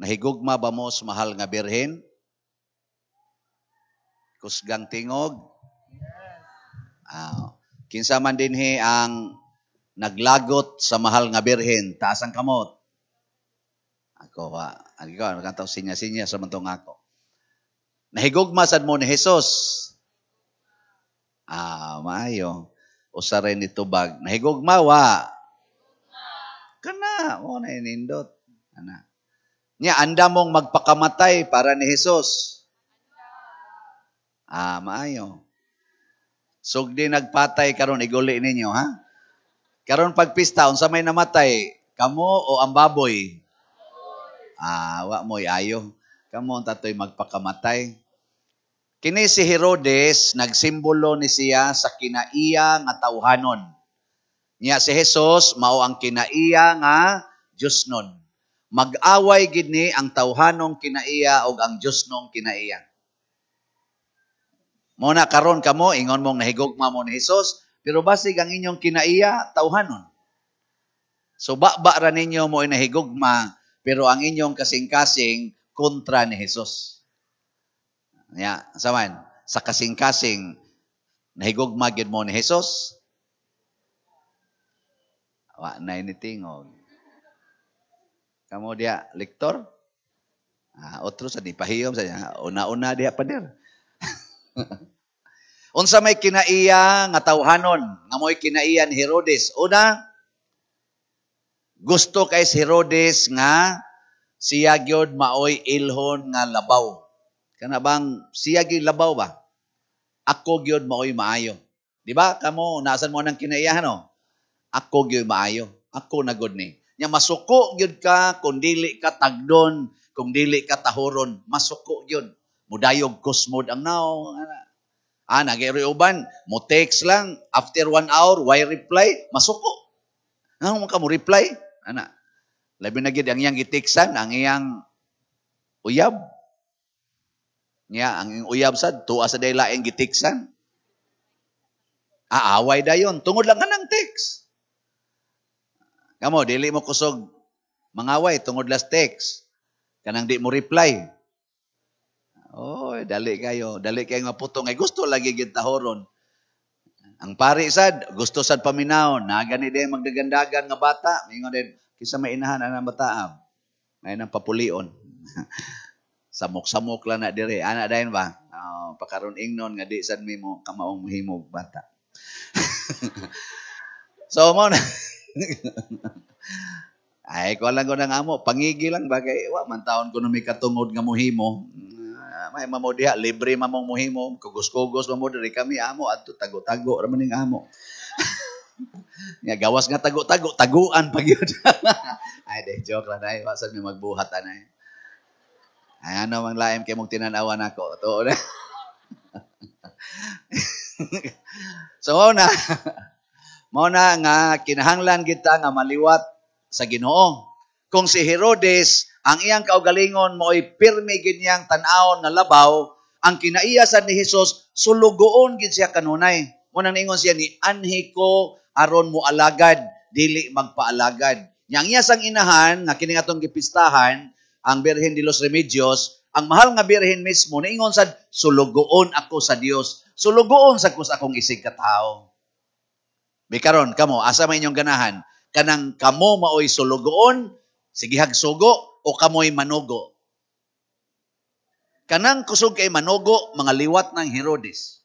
Nahigugma ba mo sa mahal nga birhen? Kusgang tingog? Yes. Ah, kinsa man dinhi ang naglagot sa mahal nga birhen, taas ang kamot. Ako ha, ako, ano kantaw sinya-sinya sa mantong ako. Nahigugma sad mo ni Jesus. Ah, maayo. Usa rin itubag. Nahigugma wa. Kana, o oh, na inindot. Ana niya, anda mong magpakamatay para ni Jesus. Ah, maayo. Sugdi nagpatay karon iguli ninyo, ha? Karon pagpista, unsa may namatay, kamo o ang baboy? Ah, wa mo'y ayo. Kamo ang tatoy magpakamatay. Kini si Herodes, nagsimbolo ni siya sa kinaiya nga tawhanon. Niya si Jesus, mao ang kinaiya nga Diyos nun. Mag-away gid ni ang tawhanong kinaiya o ang Dios nong kinaiya. Mo na karon kamo ingon mong nahigugma mo ni Hesus, pero basig ang inyong kinaiya tawhanon. So ba-ba ra ninyo mo inahigugma pero ang inyong kasing-kasing kontra ni Hesus. Ya, yeah, saman sa kasing-kasing nahigugma gid mo ni Hesus. Wa na ini tingog. Kamu dia lektor. Ah, otro sa di pahiyom sa niya. Una-una dia pader Unsa may kinaiya nga tawhanon nga mo'y kinaiyan Herodes. Una, gusto kay si Herodes nga siya gyud maoy ilhon nga labaw. Kana bang siya gyud labaw ba? Ako gyud maoy maayo. Di ba? Kamo nasan mo nang kinaiya no? Oh? Ako gyud maayo. Ako na good ni. Nya masuko gyud ka kung dili ka tagdon, kung dili ka tahuron, masuko gyud. Mudayog kusmod ang nao. Ah, nagiri uban, mo text lang after one hour, why reply? Masuko. Ano ah, ka mo reply? Ana. Labi na gyud ang iyang gitiksan, ang iyang uyab. Nya ang uyab sad tuwa sa dayla ang gitiksan. Aaway dayon tungod lang nang text. Kamo, mo, dili mo kusog. Mangaway, tungod last text. Kanang di mo reply. Oy, dali kayo. Dali kayo maputong. Ay gusto lagi gintahoron. Ang pari sad, gusto sad paminaw. Nagani din magdagandagan nga bata. Mingon din, kisa may inahan ang bataab. May nang papulion. Samok-samok lang na dire. Ana dahin ba? Oh, pakaron ingnon nga di sad mi mo kamaong himog bata. so mo na. Ay, ko lang ko na nga mo, pangigi lang ba kay wa man taon ko na may katungod nga muhimo. Ah, may mamo libre mamong muhimo, kugos-kugos mamo kami amo adto tago-tago ramon man amo. nga gawas nga tago-tago, taguan pag yun. ay, de joke lang ay, wasad mi magbuhat anay. Ay, ano mang laim kay mong tinanawan ako. Tuo na. so, una, Mao na nga kinahanglan kita nga maliwat sa Ginoo. Kung si Herodes ang iyang kaugalingon mo ay pirmi gid niyang tan-awon nga labaw, ang kinaiyasan ni Hesus sulugoon gid siya kanunay. Mo nang ingon siya ni anhi ko aron mo alagad dili magpaalagad. Yang iya sang inahan nga kini atong gipistahan ang Birhen de los Remedios, ang mahal nga birhen mismo ni ingon sad sulugoon ako sa Dios. Sulugoon sa kus akong isig katao. Bikaron, kamo, asa may inyong ganahan? Kanang kamo maoy sulugoon, sige hagsugo, o kamo'y manugo. Kanang kusog kay manugo, mga liwat ng Herodes.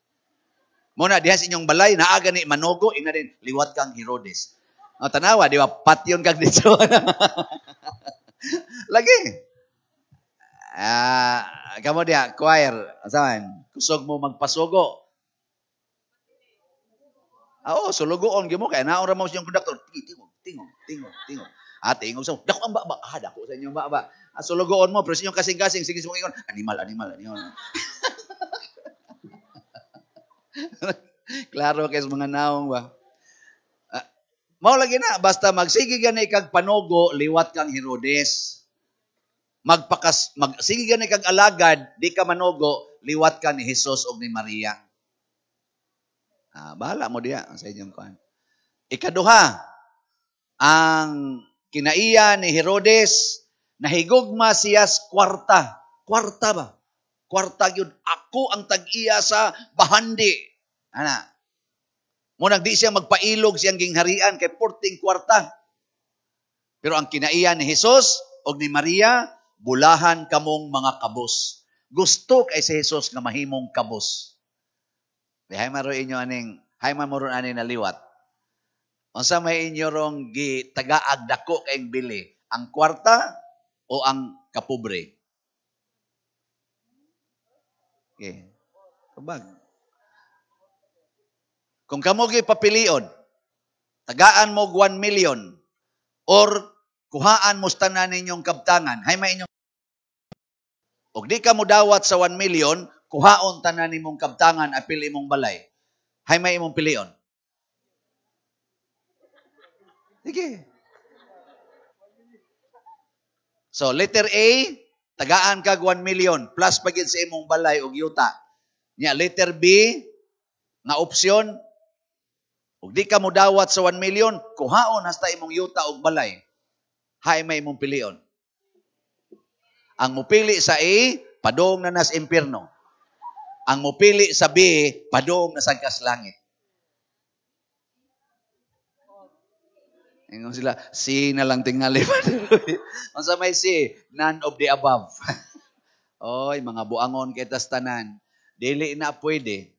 Muna, dihas inyong balay, naaga ni manugo, ina din, liwat kang Herodes. O, tanawa, di ba? Pat yun kag dito. Lagi. Ah, uh, kamo dia, choir, asa man, kusog mo magpasugo, Ah, oh, sulugoon gyud mo kay naon ra mo conductor. Tingog, tingog, tingog, tingog. At ah, tingog sa Dako ang baba, ah, dako sa inyong baba. Ah, sulugoon mo pero sa iyong kasing-kasing sige mo ingon, animal, animal, animal. Klaro kay sa mga naong ba. Ah, mao lagi na basta magsige gani kag panogo liwat kang Herodes. Magpakas mag sige gani kag alagad di ka manogo liwat ka ni Hesus og ni Maria. Ah, bahala mo diya sa inyong kuan. Ikaduha, ang kinaiya ni Herodes, nahigugma siya sa kwarta. Kwarta ba? Kwarta yun. Ako ang tag-iya sa bahandi. Ana. Munang di siya magpailog siyang gingharian kay 14 kwarta. Pero ang kinaiya ni Jesus o ni Maria, bulahan kamong mga kabos. Gusto kay si Jesus nga mahimong kabos. Bihay maro inyo aning, hay mamuro ani naliwat. Unsa may inyo rong gi tagaag dako kayong bili, ang kwarta o ang kapobre? Okay. Kabag. Kung kamo gi papilion, tagaan mo 1 million or kuhaan mo tanan ninyong kabtangan, hay may inyong Og di ka mo dawat sa 1 million, kuhaon tanan imong kabtangan apil imong balay. Hay may imong pilion. Sige. So, letter A, tagaan kag 1 million plus pagid sa imong balay og yuta. Nya letter B, na opsyon, ug di ka modawat sa 1 million, kuhaon hasta imong yuta og balay. Hay may imong pilion. Ang mupili sa A, padong na nas impierno ang mupili sabi, padong na sagkas langit. Ingon sila, si na lang tingali. Ang sa may si, none of the above. Oy, mga buangon kay tanan. Dili na pwede.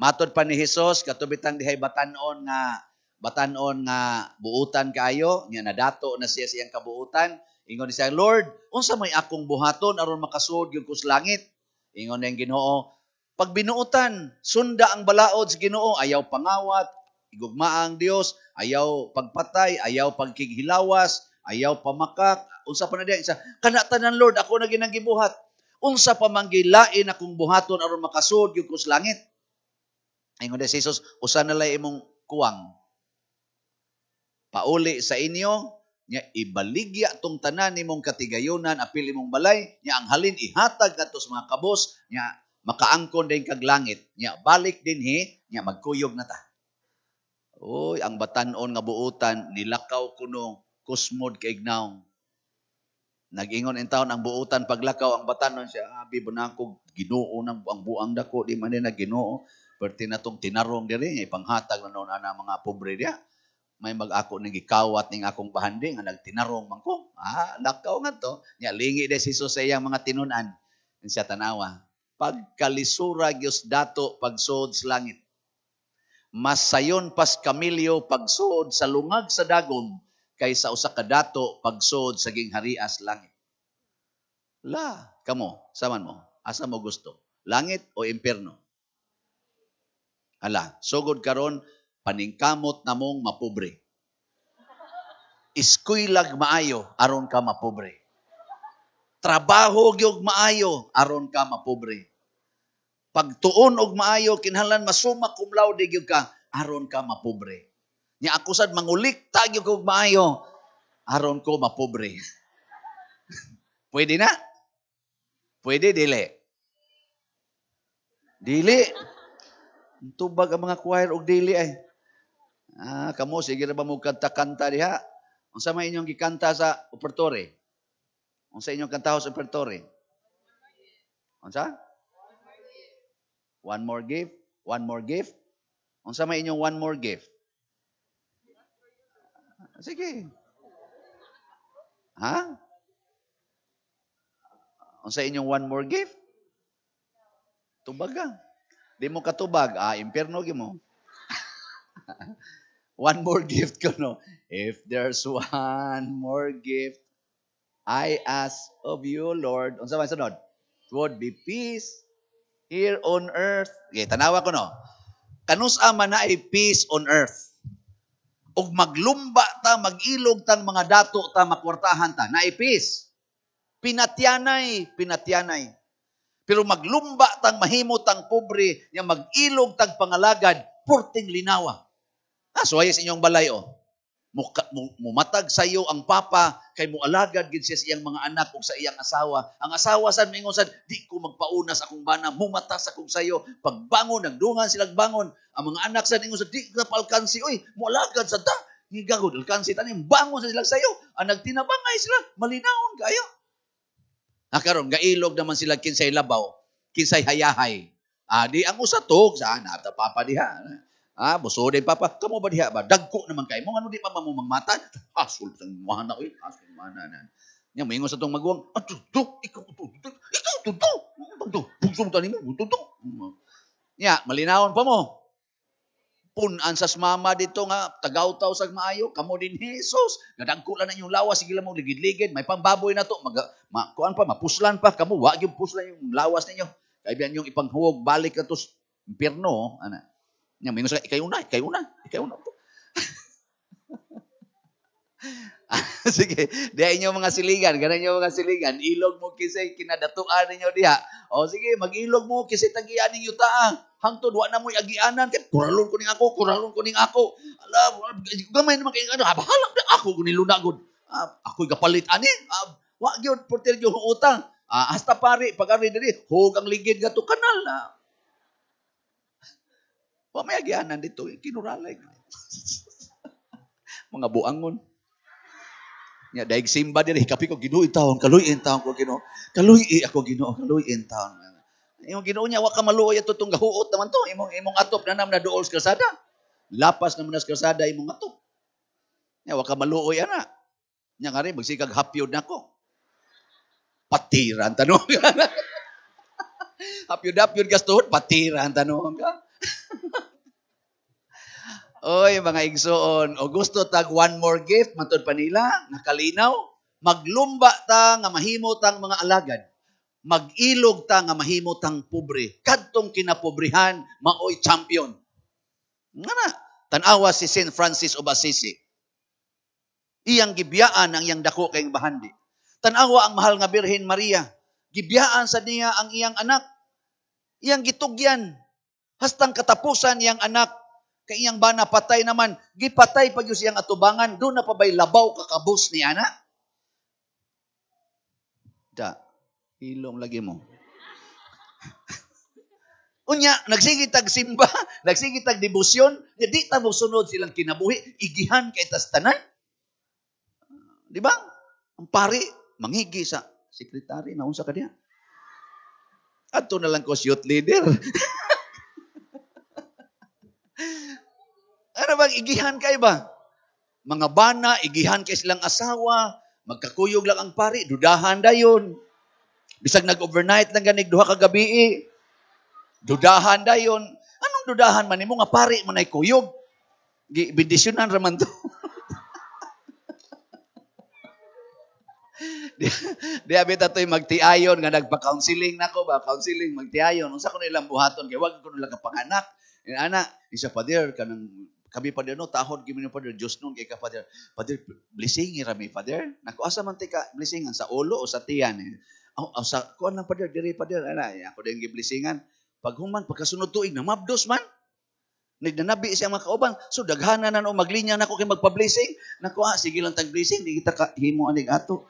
Matod pa ni Hesus katubitang dihay batanon nga batanon nga buutan kaayo, nga nadato na siya siyang kabuutan. Ingon siya, Lord, unsa may akong buhaton aron makasuod gyud kus langit? Ingon niyang Ginoo, pag binuotan, sunda ang balaod sa Ginoo, ayaw pangawat, igugma ang Dios, ayaw pagpatay, ayaw pagkighilawas, ayaw pamakak, unsa pa na diya isa kana tanan Lord ako na ginanggibuhat. Unsa pa man akong buhaton aron makasud gyud ko sa langit. Ingon si Jesus, usa na lay imong kuwang. Pauli sa inyo, nya ibaligya tong tanan imong katigayonan apil imong balay nya ang halin ihatag ngadto sa mga kabos nya makaangkon din kag langit. Nya balik din hi, nya magkuyog na ta. oy ang batanon nga buutan nilakaw kuno kusmod kay ignaw. Nagingon in taon ang buutan paglakaw ang batanon siya abi ah, bunakog Ginoo nang ang buang dako di man na ginuo Perti na tong tinarong diri nga ipanghatag na noon ana mga pobre diya. May mag-ako ning gikawat ning akong bahandi nga nagtinarong man ko. Ah, lakaw nga to. Nya lingi de si Jesus sa iyang mga tinunan. Siya tanawa pagkalisura gyus dato pagsuod sa langit. sayon pas kamilyo pagsuod sa lungag sa dagom kaysa usa ka dato pagsuod sa gingharias langit. La, kamo, saman mo, asa mo gusto? Langit o impierno? Ala, sugod karon paningkamot namong mapobre. lag maayo aron ka mapobre. Trabaho gyud maayo aron ka mapobre. Pagtuon og maayo kinahanglan masuma cum laude gyud ka aron ka mapobre. Nya ako sad mangulik tagyo og maayo aron ko mapobre. Pwede na? Pwede dili. Dili. Tubag ang mga choir og dili ay. Ah, kamo sige ra ba mo kanta-kanta diha? Unsa may inyong gikanta sa opertore? Unsa inyong kantaho sa Pertore? Unsa? One more gift. One more gift. Unsa may inyong one more gift? Sige. Ha? Unsa inyong one more gift? Tubaga. Ah. Di mo katubag, ah, impierno gi mo. one more gift ko no. If there's one more gift, I ask of you, Lord, unsa man sunod? Would be peace here on earth. Okay, tanawa ko no. Kanusa man na ay peace on earth. Og maglumba ta, magilog tang mga dato ta, makwartahan ta, na ay peace. Pinatyanay, pinatyanay. Pero maglumba tang mahimo tang pobre, nga magilog tang pangalagad, purting linawa. Ah, so ayos inyong balay, oh mumatag sa iyo ang papa kay mo alagad gid siya sa iyang mga anak ug sa iyang asawa. Ang asawa sad mingon sad di ko magpauna sa akong bana, mumata sa kong sayo. Pagbangon ang nagdungan silang bangon. Ang mga anak sad ingon sad di ka palkansi oy, mo alagad sad ta. Ngigagod alkansi tani bangon sa silang sayo. Ang nagtinabangay sila, malinawon kayo. Ah, gailog naman sila kinsay labaw, kinsay hayahay. Adi ah, ang usatog sa anak ah, ta papa diha. Ah, busodin din papa. Kamo ba diha ba? Dagko naman kay mo. Ano di pa mamumang matan? Asul sang mahana ko. Eh. Asul mahana. Nya moingon sa tong maguwang. Ato do, ikaw to. Ikaw to do. Ano Bangdo. Bugsong tani mo. To Ya, Nya, malinawon pa mo. Punan sas mama dito nga tagaw-taw sa maayo kamo din Jesus. Gadagko lang na yung lawas sige lang mo ligid-ligid. May pambaboy na to. Mag ma, kuan pa mapuslan pa kamo wa gyud puslan yung lawas ninyo. Kaibigan yung ipanghuwog balik ato impierno oh, ana. Yang minus kay una, kay una, kay una po. Sige, dia inyo mga siligan, ganan inyo mga siligan, ilog mo kasi kinadatuan ninyo diha. O sige, mag-ilog mo kasi tagian ninyo taang. Hangtod wa na mo agianan kay kuralon ko ning ako, kuralon ko ning ako. Alam, gamay naman kay ano, bahala ako ko niluna gud. Ah, ako gapalit ani. Ah, wa gyud porter gyud utang. Ah, hasta pare pag ari diri, hug ang ligid gato kanal Ah Wa may agyanan dito, kinuralag. mga buangon. Nya daig simba diri kapi ko Ginoo intawon, kaluy intawon ko Ginoo. Kaluy ako Ginoo, kaluy intawon. Imong Ginoo nya wa ka maluoy ato gahuot naman to, imong imong atop na nam na duol sa kalsada. Lapas naman sa kalsada imong atop. Nya wa ka maluoy ana. Nya kare magsikag hapyod nako. Patiran ang tanong. hapyod hapyod gastuhon, patira ang tanong ka. Oy, mga igsoon, o gusto tag one more gift, matod pa nila, nakalinaw, maglumba ta nga mahimo tang mga alagad. Magilog ta nga mahimo tang pobre. Kadtong kinapobrihan, maoy champion. Nga na, tanawa si St. Francis of Assisi. Iyang gibiyaan ang iyang dako kay bahandi. Tanawa ang mahal nga Birhen Maria. Gibiyaan sa niya ang iyang anak. Iyang gitugyan. Hastang katapusan iyang anak Kay iyang bana patay naman, gipatay pag yung siyang atubangan, do na pabay labaw kakabus ni ana? Da, ilong lagi mo. Unya, nagsige tag simba, nagsige tag debosyon, nga di ta sunod silang kinabuhi, igihan kay tas Di ba? Ang pari, mangigi sa sekretary na unsa ka adto na lang ko youth leader. ano bang igihan kay ba? Mga bana, igihan kay silang asawa, magkakuyog lang ang pari, dudahan dayon. Bisag nag-overnight ng ganig duha ka gabi, eh. dudahan dayon. Anong dudahan man nimo nga pari mo nay kuyog? Bendisyonan ra man to. Di abi ta toy magtiayon nga nagpa-counseling nako ba, counseling magtiayon. Unsa ko nilang buhaton kay wag ko nila kapanganak, Ana, isa pader kanang kami pa no tahod gimi ni pader Dios nung kay ka pader pader blessing rami pader nako asa man ti ka blessingan sa ulo o sa tiyan eh. Aw, aw sa kuan lang pader diri pader ana eh, ako din gi blessingan paghuman pagkasunod tuig na mabdos man Nagnanabi siya mga kauban. So, daghanan na no, maglinya na ko kay magpa-blessing. Naku, ah, sige lang tag-blessing. Di kita ka, himo anig ato.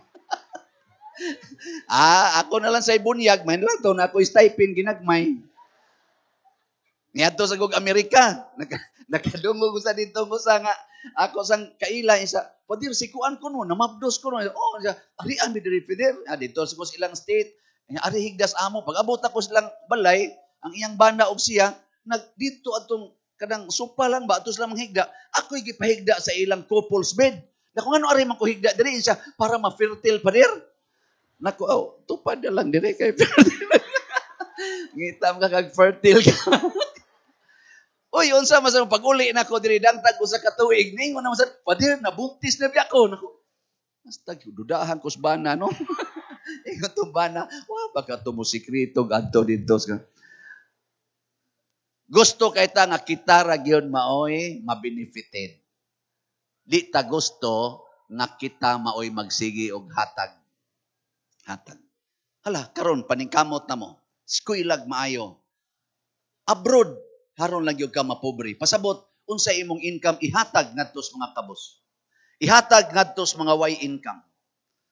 ah, ako na lang sa ibunyag. Mahin lang to na ako stipend ginagmay. Niadto sa gug Amerika. Nakadungog sa dito ko sa nga ako sang kaila isa. Padir si kuan ko no, namabdos ko no. Oh, siya, ari ang ah, diri pidir. Ah, dito sa kus ilang state. Eh, ari higdas amo pag abot ako silang balay, ang iyang banda og siya nag dito atong kadang supa lang ba atos lang manghigda ako gipahigda sa ilang couples bed Nako ngano ari man ko higda diri siya para ma-fertile pa Nako oh, tupad na lang dire kay fertile. Ngitam ka kag fertile ka. Uy, unsa man sa pag-uli na ko diri dangtag usa ka tuig. Ningon na masad, sa padir na buntis na biya ko. Nako. Hasta dudahan ko bana no. Ingon to bana, wa ba ka to mo sikreto gadto didto sa Gusto kay ta nga kita ra gyud maoy mabenefited. Di ta gusto nga kita maoy magsigi og hatag. Hatag. Hala, karon paningkamot na mo. Skuilag maayo. Abroad haron lang yung ka mapobre. Pasabot, unsa imong income, ihatag ngadto sa mga kabos. Ihatag ngadto sa mga way income.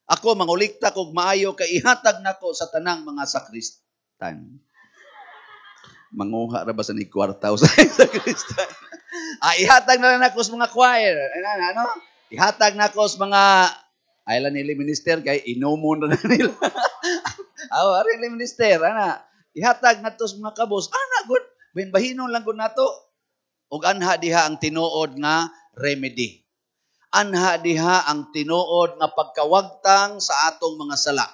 Ako, mangulikta kog maayo, kay ihatag nako sa tanang mga sakristan. Manguha ra ba sa ni kwarta sa sakristan? ah, ihatag na lang ako sa mga choir. Ano, ano? ano? Ihatag na ako sa mga Ayla ni minister kay inomon na nila. Awa, ah, oh, really minister, ana. Ihatag na to sa mga kabos. Ana, When bahinon lang gud nato ug anha diha ang tinuod nga remedy. Anha diha ang tinuod nga pagkawagtang sa atong mga sala.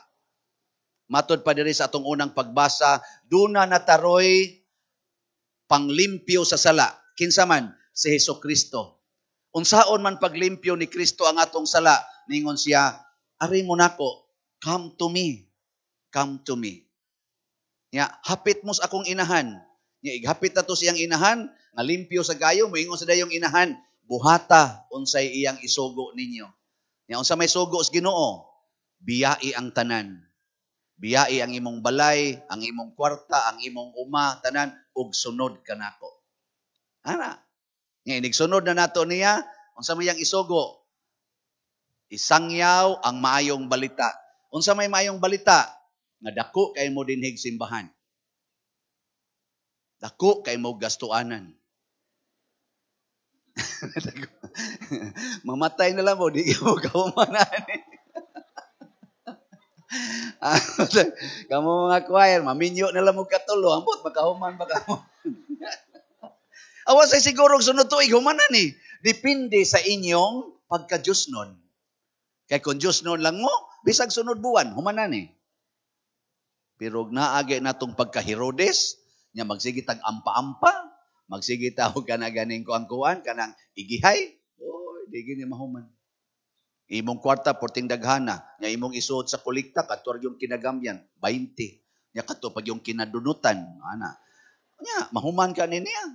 Matod pa diri sa atong unang pagbasa, duna nataroy panglimpyo sa sala. Kinsa man si Hesus Kristo. Unsaon man paglimpyo ni Kristo ang atong sala, ningon siya, ari mo nako, come to me. Come to me. Ya, hapit mos akong inahan nga ighapit na to siyang inahan, nga limpyo sa gayo, moingon sa dayong inahan, buhata unsay iyang isugo ninyo. Nga unsa may sugo sa Ginoo, biyai ang tanan. Biyai ang imong balay, ang imong kwarta, ang imong uma, tanan ug sunod ka kanako. Ana. Nga inigsunod na nato niya, unsa may iyang isugo? Isangyaw ang maayong balita. Unsa may maayong balita? Nga dako kay mo dinhig simbahan Dako kay mo gastuanan. Mamatay na lang mo, di mo kaumanan. Kamu mga choir, maminyo na lang mo katulo. Ambot, makahuman ba ka Awas ay siguro sunod tuig, humanan ni. Eh. Depende sa inyong pagka-Diyos nun. Kaya kung Diyos nun lang mo, bisag sunod buwan, humanan ni. Eh. Pero na natong pagka-Herodes, Nya magsige tag ampa-ampa, magsige ta kana ganing ko ang kuan kanang igihay. Oy, di gini mahuman. Imong kwarta porting daghana, nya imong isuot sa kolekta kator yung kinagamyan, 20. Nya kato pag yung kinadunutan, ana. Nya mahuman ka ni niya.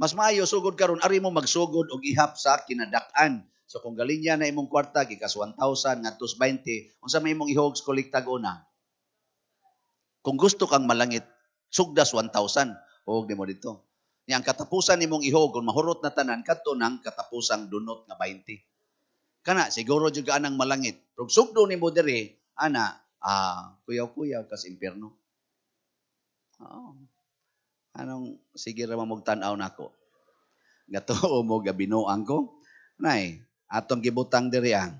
Mas maayo sugod karon ari mo magsugod og ihap sa kinadak-an. So kung galinya na imong kwarta gikas 1,000 ngadtos 20, sa may imong ihog kolekta na. Kung gusto kang malangit, Sugdas 1,000. Huwag mo dito. ni ang katapusan nimong ihog kung mahurot na tanan kadto nang katapusang dunot nga 20. Kana siguro jud anang malangit. Pag sugdo nimo diri ana ah, kuya kuyaw kas impierno. Oh. Anong sige ra mamugtan-aw nako. Gatuo mo gabino ang ko. Nay, atong gibutang diri ang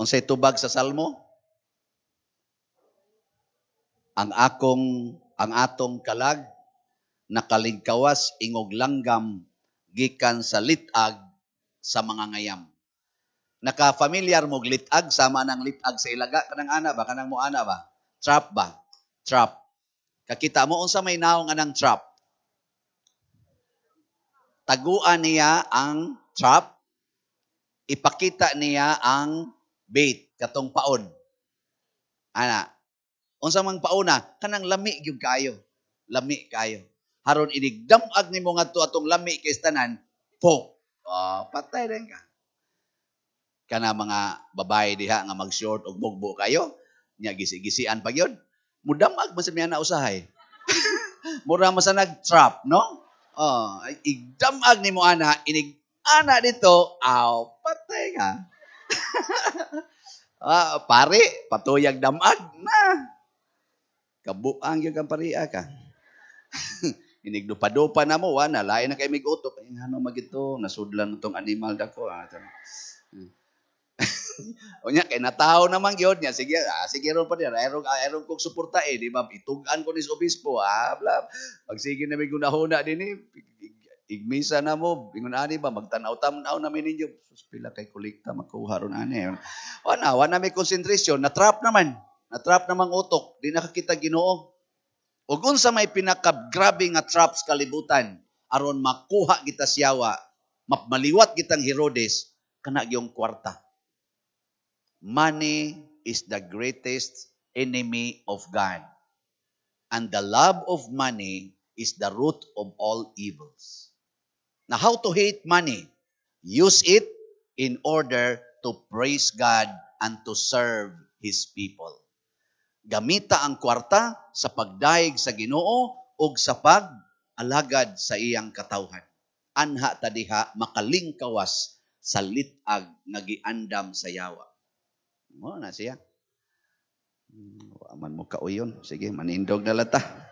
unsay tubag sa salmo? ang akong ang atong kalag nakaligkawas ingog langgam gikan sa litag sa mga ngayam. Nakafamiliar mo litag sama ng litag sa ilaga kanang ana ba kanang mo ana ba? Trap ba? Trap. Kakita mo unsa may naong anang trap. Taguan niya ang trap. Ipakita niya ang bait katong paon. Ana, Unsa mang pauna, kanang lami gyud kayo. Lami kayo. Haron inigdamag nimo ngadto atong lami kay tanan, po. Oh, patay rin ka. Kana mga babae diha nga mag-short og bugbo kayo, nya gisi-gisian pa gyud. Mudamag man sa miya usahay. Mura man sa nag-trap, no? Oh, igdamag nimo ana, inig ana dito, aw, oh, patay ka. ah, pare, patuyag damag na. Kabuang yung kampariya ka. Inigdupa-dupa na mo, wala. Ah, Lain na kay miguto. Ano magito, nasudlan itong animal dako. Ah, o niya, kay natao naman yun niya. Sige, ah, sige ron pa niya. Aerong, ah, aerong kong suporta eh. Di ba? Itugan ko ni sa obispo. Ah, bla. Pag sige na may gunahuna din eh. Igmisa na mo. Bingon ani ba? Magtanaw-tanaw namin ninyo. pila kay kulikta. Magkuha ron ani. Ah, wala, wala may konsentrisyon. Natrap naman. Natrap namang utok, di nakakita Ginoo. Ug unsa may pinakabgrabe nga trap sa kalibutan aron makuha kita siyawa, mapmaliwat kitang Herodes kana gyung kwarta. Money is the greatest enemy of God. And the love of money is the root of all evils. Now how to hate money? Use it in order to praise God and to serve His people. Gamita ang kwarta sa pagdaig sa Ginoo o sa pag-alagad sa iyang katawhan. Anha ta diha makalingkawas sa litag nga giandam sa yawa. Mo na siya. Hmm, wa man mo kauyon. Sige, manindog na lata.